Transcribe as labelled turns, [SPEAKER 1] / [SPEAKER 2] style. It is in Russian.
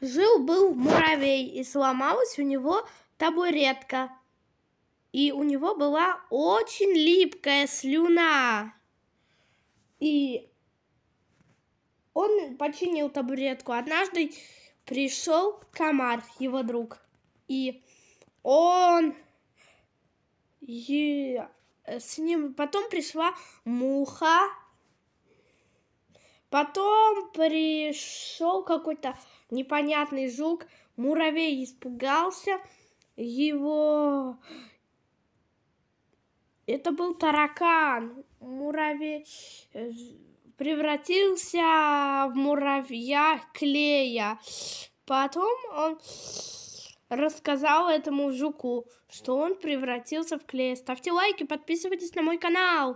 [SPEAKER 1] Жил-был муравей, и сломалась у него табуретка. И у него была очень липкая слюна. И он починил табуретку. Однажды пришел комар, его друг. И он... И с ним потом пришла муха, Потом пришел какой-то непонятный жук, муравей испугался, его... Это был таракан, муравей э, превратился в муравья клея. Потом он рассказал этому жуку, что он превратился в клей. Ставьте лайки, подписывайтесь на мой канал.